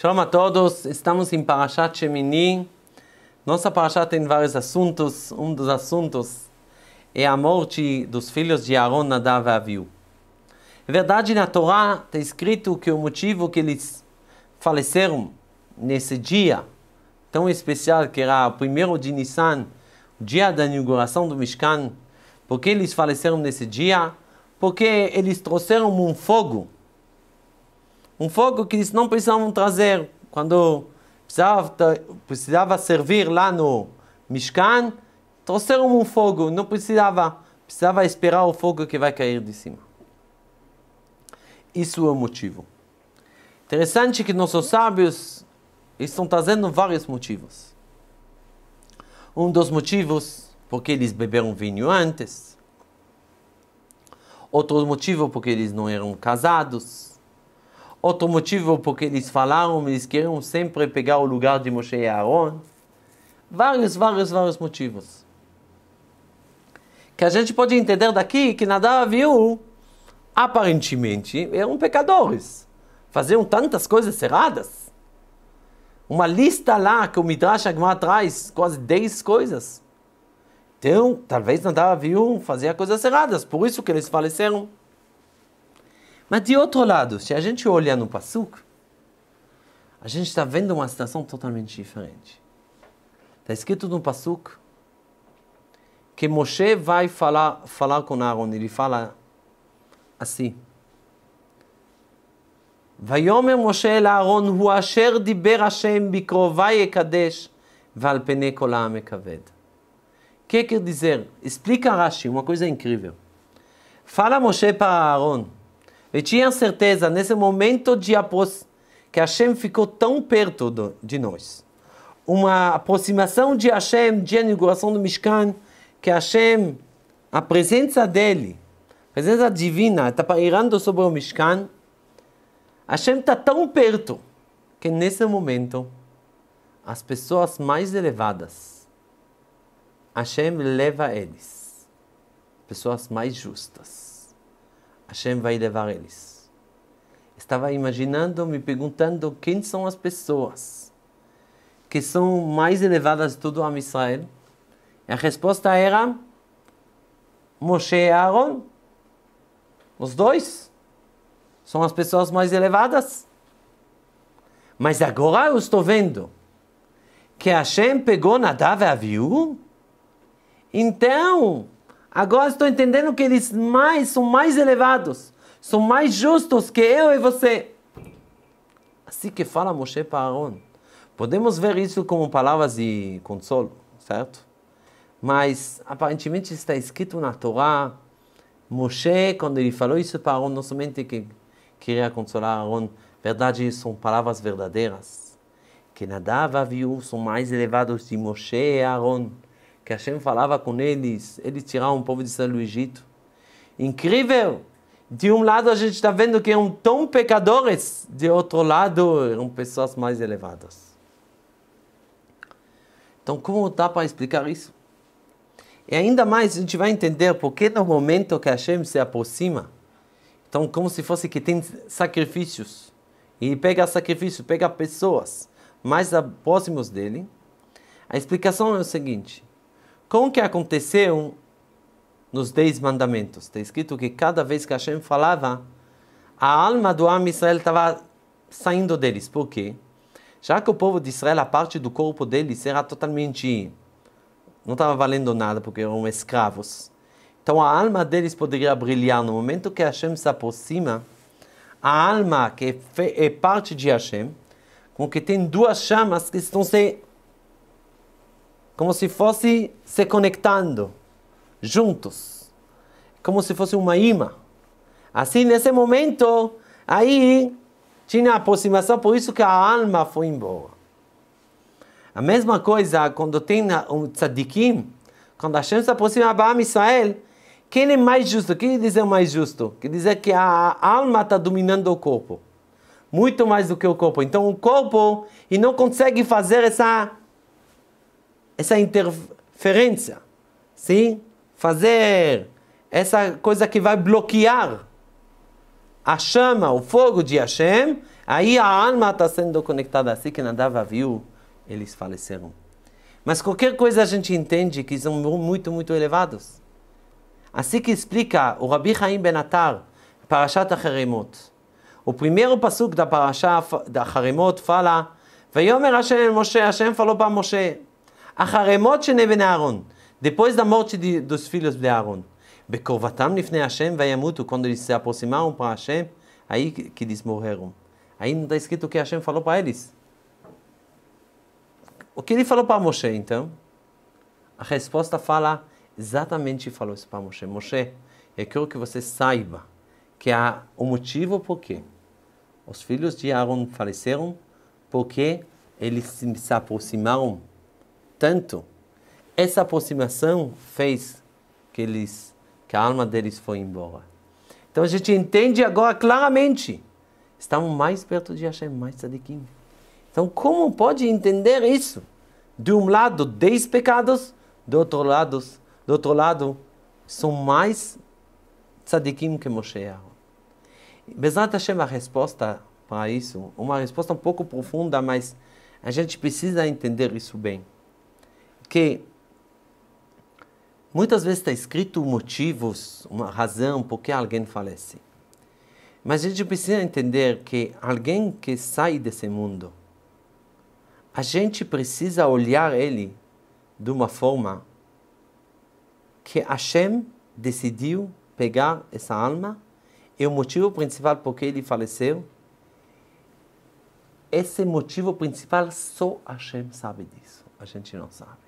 Shalom a todos, estamos em Parashat Shemini. Nossa Parashat tem vários assuntos. Um dos assuntos é a morte dos filhos de Aaron, Nadav e Aviu. É verdade, na Torá está escrito que o motivo que eles faleceram nesse dia tão especial, que era o primeiro de Nissan, o dia da inauguração do Mishkan, porque eles faleceram nesse dia? Porque eles trouxeram um fogo um fogo que eles não precisavam trazer. Quando precisava, precisava servir lá no Mishkan, trouxeram um fogo, não precisava, precisava esperar o fogo que vai cair de cima. Isso é o motivo. Interessante que nossos sábios estão trazendo vários motivos. Um dos motivos, porque eles beberam vinho antes. Outro motivo, porque eles não eram casados. Outro motivo porque eles falaram, eles queriam sempre pegar o lugar de Moshe e Aaron. Vários, vários, vários motivos. Que a gente pode entender daqui que Nadav e aparentemente, eram pecadores. Faziam tantas coisas erradas. Uma lista lá que o Midrash Agmar traz, quase 10 coisas. Então, talvez Nadav e U coisas erradas, por isso que eles faleceram. Mas de outro lado, se a gente olhar no Passuco, a gente está vendo uma situação totalmente diferente. Está escrito no Passuco que Moshe vai falar, falar com Aaron, ele fala assim. ויאמר משה אל אהרון, הוא אשר דיבר השם בקרובי יקדש, ועל פני כל העם יכבד. Que quer dizer? Explica Rashi, uma coisa incrível. Fala Moshe para Aaron, eu tinha certeza nesse momento de após que Hashem ficou tão perto do, de nós. Uma aproximação de Hashem, de inauguração do Mishkan, que Hashem, a presença dele, a presença divina, está pairando sobre o Mishkan. Hashem está tão perto que nesse momento as pessoas mais elevadas, Hashem leva eles, pessoas mais justas. Hashem vai levar eles. Estava imaginando, me perguntando quem são as pessoas que são mais elevadas de todo o Israel. E a resposta era Moshe e Aaron. Os dois são as pessoas mais elevadas. Mas agora eu estou vendo que Hashem pegou Nadav e Aviú. Então, Agora estou entendendo que eles mais são mais elevados, são mais justos que eu e você. Assim que fala Moshe para Aaron. Podemos ver isso como palavras de consolo, certo? Mas aparentemente está escrito na Torá. Moshe, quando ele falou isso para Aaron, não somente que queria consolar Aaron, verdade são palavras verdadeiras. Que Nadav e Aviú são mais elevados de Moshe e Aaron que Hashem falava com eles, eles tiraram o povo de Israel do Egito. Incrível! De um lado a gente está vendo que eram é tão pecadores, de outro lado eram pessoas mais elevadas. Então como dá tá para explicar isso? E ainda mais a gente vai entender porque no momento que Hashem se aproxima, então como se fosse que tem sacrifícios, e pega sacrifício, pega pessoas mais próximos dele, a explicação é o seguinte, como que aconteceu nos Dez Mandamentos. Está escrito que cada vez que Hashem falava, a alma do Am Israel estava saindo deles. Por quê? Já que o povo de Israel, a parte do corpo deles era totalmente. não estava valendo nada, porque eram escravos. Então a alma deles poderia brilhar no momento que Hashem se aproxima. A alma, que é parte de Hashem, com que tem duas chamas que estão se como se fosse se conectando juntos, como se fosse uma imã. Assim, nesse momento, aí tinha aproximação, por isso que a alma foi embora. A mesma coisa quando tem um tzadikim, quando a Shem se aproxima do Am Israel, quem é mais justo? É o que dizer mais justo? Quer dizer é que a alma está dominando o corpo. Muito mais do que o corpo. Então o corpo e não consegue fazer essa essa interferência, sim? fazer essa coisa que vai bloquear a chama, o fogo de Hashem, aí a alma está sendo conectada. Assim que nadava viu, eles faleceram. Mas qualquer coisa a gente entende que são muito, muito elevados. Assim que explica o Rabi Chaim Benatar, Parashat Haremot. O primeiro passuk da Parashat da Haremot fala: Vayomer Hashem Moshe, Hashem falou para Moshe, Acharemot Sheneben Aaron. Depois da morte dos filhos de Aaron. Bekorvatam Nifne Hashem Vayamutu. Quando eles se aproximaram para Hashem, aí que eles morreram. Aí não está escrito o que Hashem falou para eles. O que ele falou para Moshe, então? A resposta fala exatamente falou isso para Moshe. Moshe, eu quero que você saiba que há o motivo por quê. Os filhos de Aaron faleceram porque eles se aproximaram tanto, essa aproximação fez que, eles, que a alma deles foi embora. Então a gente entende agora claramente. Estamos mais perto de Hashem, mais tzadikim. Então como pode entender isso? De um lado, dez pecados, do outro lado, do outro lado são mais tzadikim que Moshe Aaron. Bezat Hashem, a resposta para isso, uma resposta um pouco profunda, mas a gente precisa entender isso bem que muitas vezes está escrito motivos, uma razão por que alguém falece. Mas a gente precisa entender que alguém que sai desse mundo, a gente precisa olhar ele de uma forma que Hashem decidiu pegar essa alma e o motivo principal por que ele faleceu. Esse motivo principal só Hashem sabe disso, a gente não sabe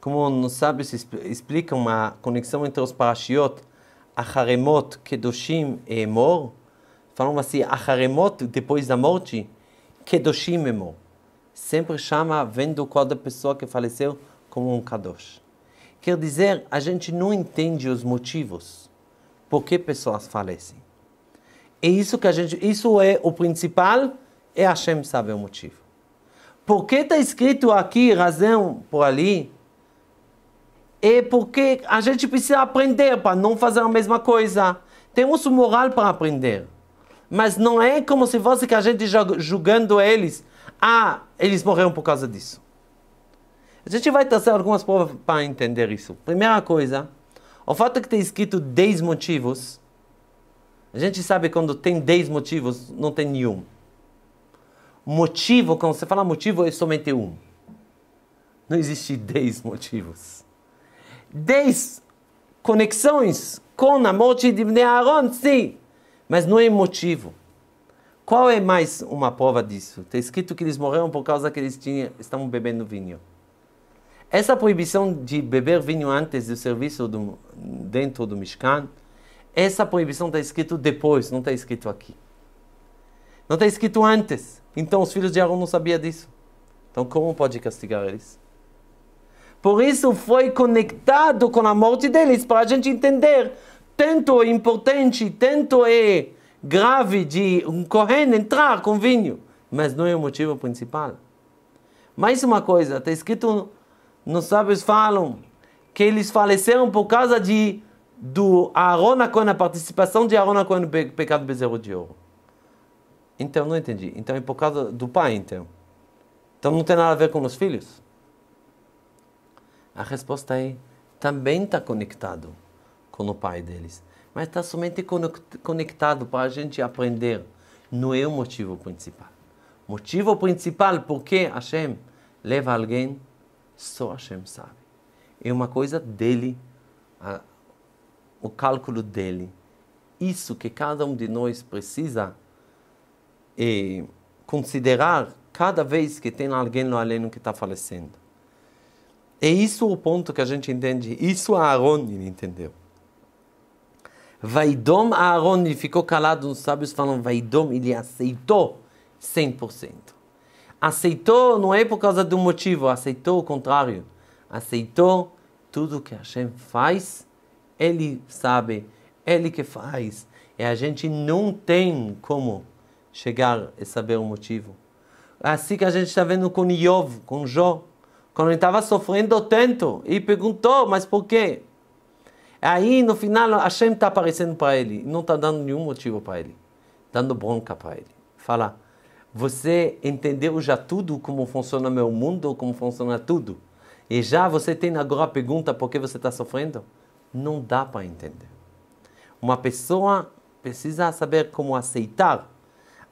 como nos sábios explicam uma conexão entre os parashiot, Acharemot, Kedoshim e Emor, falam assim, Acharemot, depois da morte, Kedoshim Emor. Sempre chama, vendo cada pessoa que faleceu, como um Kadosh. Quer dizer, a gente não entende os motivos por que pessoas falecem. É isso que a gente, isso é o principal, é Hashem sabe o motivo. Por que está escrito aqui, razão por ali, é porque a gente precisa aprender para não fazer a mesma coisa. Temos moral para aprender. Mas não é como se fosse que a gente julgando eles. Ah, eles morreram por causa disso. A gente vai trazer algumas provas para entender isso. Primeira coisa, o fato de é ter escrito 10 motivos, a gente sabe quando tem 10 motivos, não tem nenhum. Motivo, quando você fala motivo, é somente um. Não existe 10 motivos. 10 conexões com a morte de Ibn Aaron, sim, mas não é motivo. Qual é mais uma prova disso? Está escrito que eles morreram por causa que eles tinham, estavam bebendo vinho. Essa proibição de beber vinho antes do serviço do, dentro do Mishkan, essa proibição está escrito depois, não está escrito aqui. Não está escrito antes. Então os filhos de Aaron não sabiam disso. Então como pode castigar eles? Por isso foi conectado com a morte deles, para a gente entender tanto é importante, tanto é grave de um Kohen entrar com vinho, mas não é o motivo principal. Mais uma coisa, está escrito, nos sábios falam, que eles faleceram por causa de do Aaron Cohen, a participação de Aaron Cohen no pecado do bezerro de ouro. Então, não entendi. Então, é por causa do pai, então. Então, não tem nada a ver com os filhos? A resposta é: também está conectado com o pai deles. Mas está somente conectado para a gente aprender. Não é o motivo principal. motivo principal porque Hashem leva alguém, só Hashem sabe. É uma coisa dele, a, o cálculo dele. Isso que cada um de nós precisa eh, considerar cada vez que tem alguém no além que está falecendo. É isso o ponto que a gente entende. Isso Aaron entendeu. Vaidom Aaron, ele ficou calado, os sábios falam Vaidom, ele aceitou 100%. Aceitou não é por causa do motivo, aceitou o contrário. Aceitou tudo que Hashem faz, ele sabe, ele que faz. E a gente não tem como chegar e saber o motivo. Assim que a gente está vendo com Yov, com Jó, quando ele estava sofrendo tanto, e perguntou, mas por quê? Aí, no final, Hashem está aparecendo para ele, não está dando nenhum motivo para ele, dando bronca para ele. Fala, você entendeu já tudo como funciona meu mundo, como funciona tudo? E já você tem agora a pergunta por que você está sofrendo? Não dá para entender. Uma pessoa precisa saber como aceitar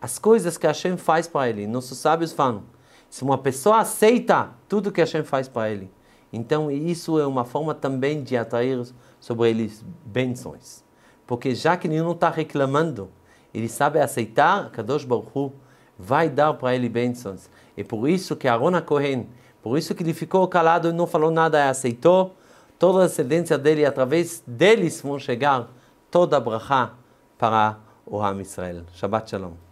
as coisas que Hashem faz para ele. Nossos sábios falam, se uma pessoa aceita tudo que a Shem faz para ele, então isso é uma forma também de atrair sobre eles bênçãos. Porque já que ele não está reclamando, ele sabe aceitar, Kadosh Baruch Hu vai dar para ele bênçãos. E por isso que Arona Cohen, por isso que ele ficou calado e não falou nada, e aceitou. Toda a descendência dele, através deles vão chegar toda a brachá para o Ham Israel. Shabbat Shalom.